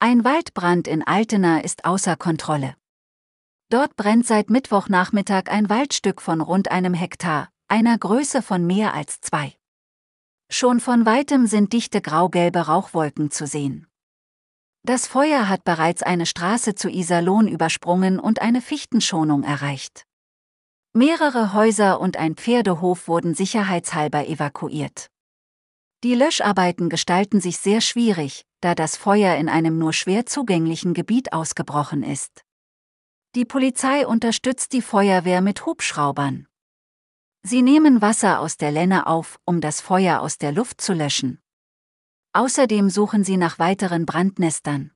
Ein Waldbrand in Altena ist außer Kontrolle. Dort brennt seit Mittwochnachmittag ein Waldstück von rund einem Hektar, einer Größe von mehr als zwei. Schon von weitem sind dichte graugelbe Rauchwolken zu sehen. Das Feuer hat bereits eine Straße zu Iserlohn übersprungen und eine Fichtenschonung erreicht. Mehrere Häuser und ein Pferdehof wurden sicherheitshalber evakuiert. Die Löscharbeiten gestalten sich sehr schwierig, da das Feuer in einem nur schwer zugänglichen Gebiet ausgebrochen ist. Die Polizei unterstützt die Feuerwehr mit Hubschraubern. Sie nehmen Wasser aus der Lenne auf, um das Feuer aus der Luft zu löschen. Außerdem suchen sie nach weiteren Brandnestern.